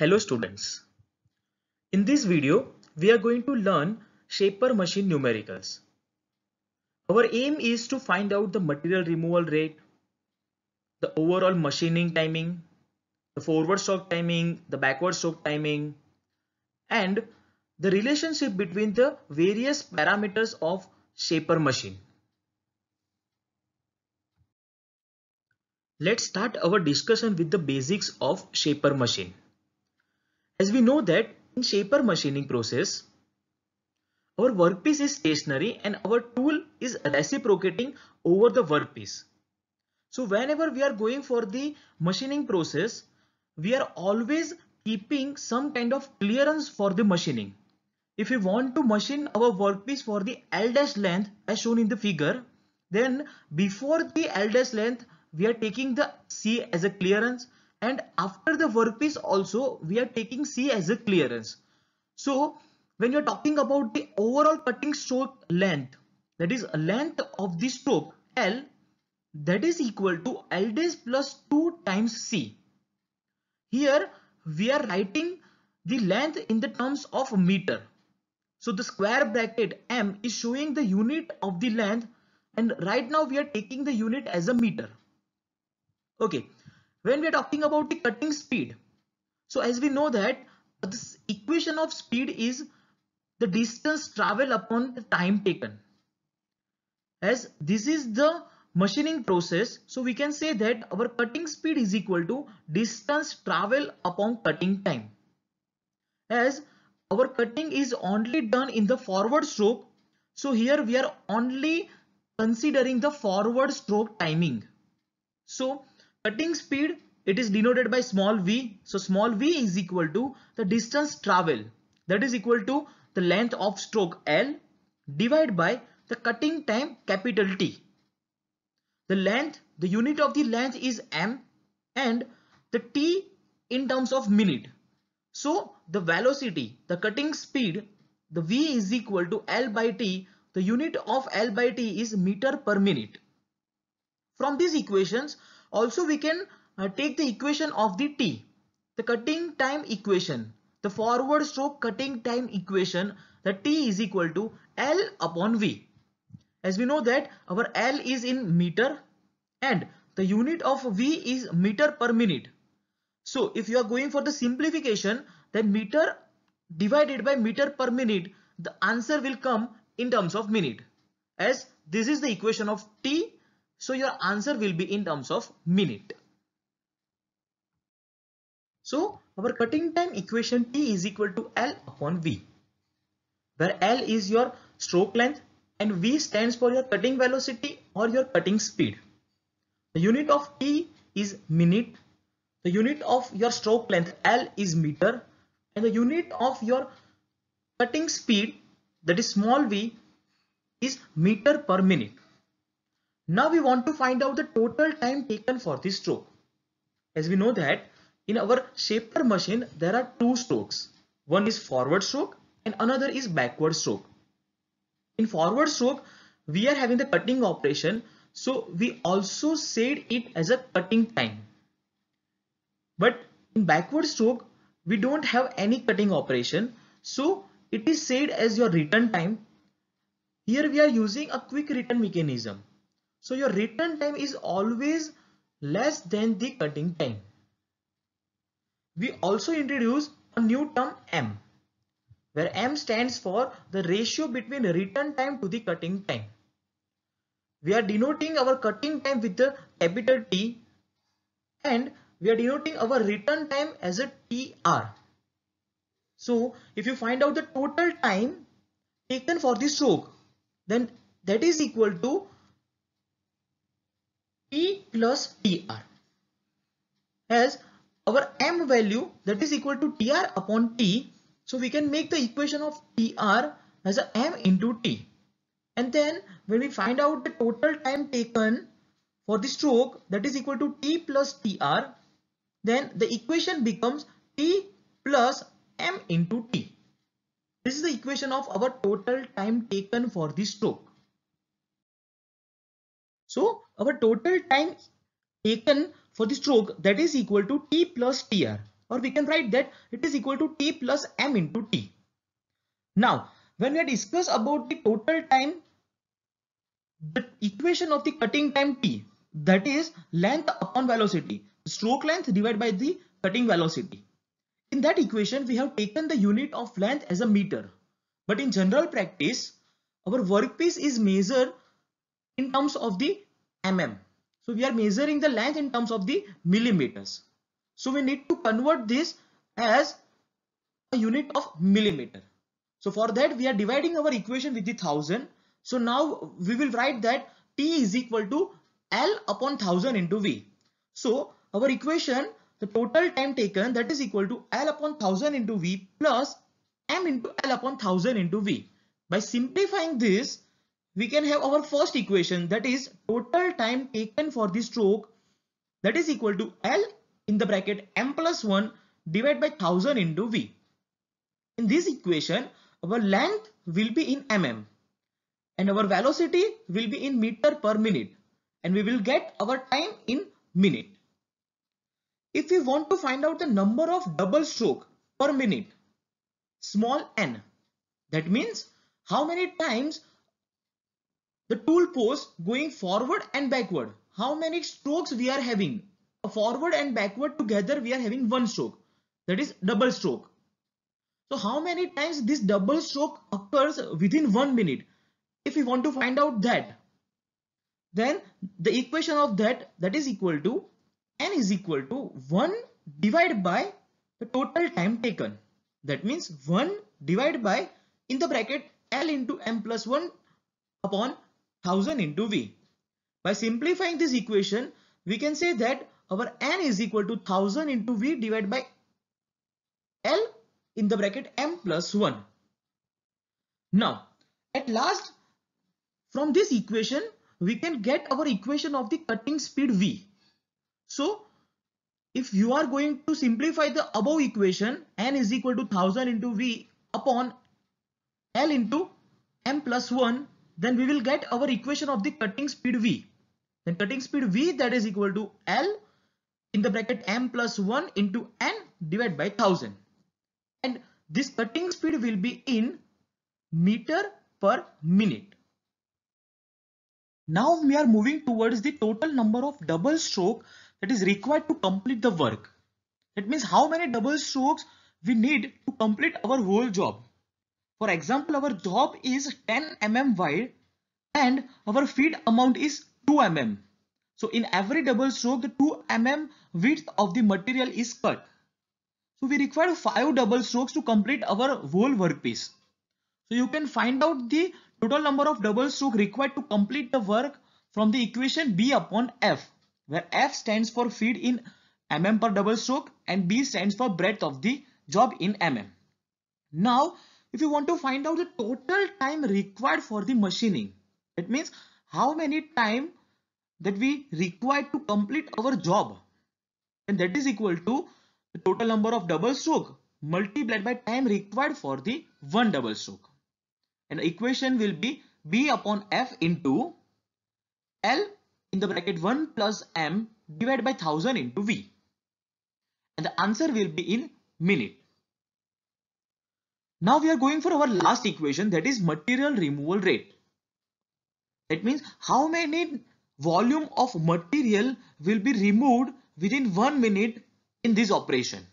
Hello students. In this video, we are going to learn Shaper machine numericals. Our aim is to find out the material removal rate, the overall machining timing, the forward stroke timing, the backward stroke timing, and the relationship between the various parameters of Shaper machine. Let's start our discussion with the basics of Shaper machine. As we know that in shaper machining process, our workpiece is stationary and our tool is reciprocating over the workpiece. So whenever we are going for the machining process, we are always keeping some kind of clearance for the machining. If we want to machine our workpiece for the L dash length as shown in the figure, then before the L dash length, we are taking the C as a clearance and after the workpiece also we are taking C as a clearance. So when you're talking about the overall cutting stroke length that is length of the stroke L that is equal to L dash plus 2 times C. Here we are writing the length in the terms of meter. So the square bracket M is showing the unit of the length and right now we are taking the unit as a meter. Okay, when we are talking about the cutting speed so as we know that this equation of speed is the distance traveled upon the time taken as this is the machining process so we can say that our cutting speed is equal to distance travel upon cutting time as our cutting is only done in the forward stroke so here we are only considering the forward stroke timing so Cutting speed, it is denoted by small v. So small v is equal to the distance travel. That is equal to the length of stroke L divided by the cutting time capital T. The length, the unit of the length is m and the t in terms of minute. So the velocity, the cutting speed, the v is equal to L by t. The unit of L by t is meter per minute. From these equations, also we can uh, take the equation of the T, the cutting time equation, the forward stroke cutting time equation The T is equal to L upon V. As we know that our L is in meter and the unit of V is meter per minute. So if you are going for the simplification then meter divided by meter per minute the answer will come in terms of minute as this is the equation of T so your answer will be in terms of minute. So our cutting time equation T is equal to L upon V where L is your stroke length and V stands for your cutting velocity or your cutting speed. The unit of T is minute. The unit of your stroke length L is meter and the unit of your cutting speed that is small v is meter per minute. Now we want to find out the total time taken for this stroke. As we know that in our shaper machine, there are two strokes. One is forward stroke and another is backward stroke. In forward stroke, we are having the cutting operation. So we also said it as a cutting time. But in backward stroke, we don't have any cutting operation. So it is said as your return time. Here we are using a quick return mechanism. So your return time is always less than the cutting time. We also introduce a new term M where M stands for the ratio between return time to the cutting time. We are denoting our cutting time with the capital T and we are denoting our return time as a TR. So if you find out the total time taken for the stroke then that is equal to P plus TR as our M value that is equal to TR upon T. So we can make the equation of TR as a M into T. And then when we find out the total time taken for the stroke that is equal to T plus TR, then the equation becomes T plus M into T. This is the equation of our total time taken for the stroke. So our total time taken for the stroke that is equal to T plus TR or we can write that it is equal to T plus M into T. Now when we discuss about the total time the equation of the cutting time T that is length upon velocity stroke length divided by the cutting velocity. In that equation we have taken the unit of length as a meter but in general practice our workpiece is measured in terms of the mm. So we are measuring the length in terms of the millimeters. So we need to convert this as a unit of millimeter. So for that we are dividing our equation with the thousand. So now we will write that T is equal to L upon thousand into V. So our equation the total time taken that is equal to L upon thousand into V plus M into L upon thousand into V. By simplifying this we can have our first equation that is total time taken for the stroke that is equal to L in the bracket m plus 1 divided by 1000 into V. In this equation our length will be in mm and our velocity will be in meter per minute and we will get our time in minute. If we want to find out the number of double stroke per minute small n that means how many times the tool post going forward and backward. How many strokes we are having? Forward and backward together we are having one stroke. That is double stroke. So how many times this double stroke occurs within one minute? If we want to find out that, then the equation of that, that is equal to n is equal to 1 divided by the total time taken. That means 1 divided by in the bracket L into m plus 1 upon 1000 into V. By simplifying this equation, we can say that our N is equal to 1000 into V divided by L in the bracket M plus 1. Now, at last, from this equation, we can get our equation of the cutting speed V. So, if you are going to simplify the above equation, N is equal to 1000 into V upon L into M plus 1 then we will get our equation of the cutting speed V. Then cutting speed V that is equal to L in the bracket m plus 1 into n divided by 1000. And this cutting speed will be in meter per minute. Now we are moving towards the total number of double stroke that is required to complete the work. That means how many double strokes we need to complete our whole job. For example, our job is 10 mm wide and our feed amount is 2 mm. So in every double stroke, the 2 mm width of the material is cut. So we require 5 double strokes to complete our whole workpiece. So you can find out the total number of double stroke required to complete the work from the equation B upon F, where F stands for feed in mm per double stroke and B stands for breadth of the job in mm. Now if you want to find out the total time required for the machining it means how many time that we require to complete our job and that is equal to the total number of double stroke multiplied by time required for the one double stroke and equation will be b upon f into l in the bracket 1 plus m divided by 1000 into v and the answer will be in minute now we are going for our last equation that is material removal rate. That means how many volume of material will be removed within one minute in this operation.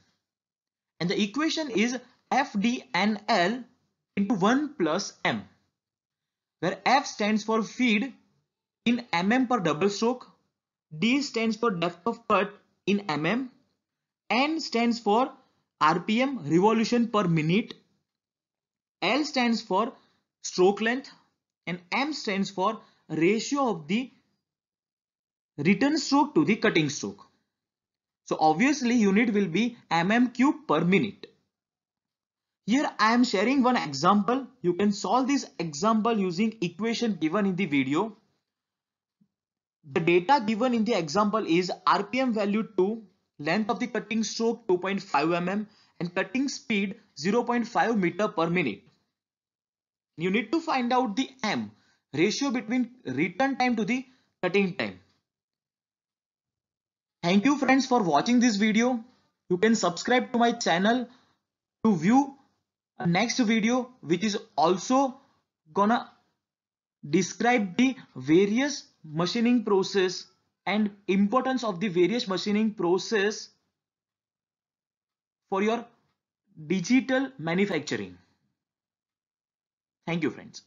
And the equation is FDNL into 1 plus M where F stands for feed in mm per double stroke, D stands for depth of cut in mm, N stands for RPM revolution per minute L stands for stroke length and M stands for ratio of the return stroke to the cutting stroke. So obviously unit will be mm cube per minute. Here I am sharing one example. You can solve this example using equation given in the video. The data given in the example is RPM value 2, length of the cutting stroke 2.5 mm and cutting speed 0.5 meter per minute. You need to find out the M ratio between return time to the cutting time. Thank you friends for watching this video. You can subscribe to my channel to view next video which is also gonna describe the various machining process and importance of the various machining process for your digital manufacturing. Thank you friends.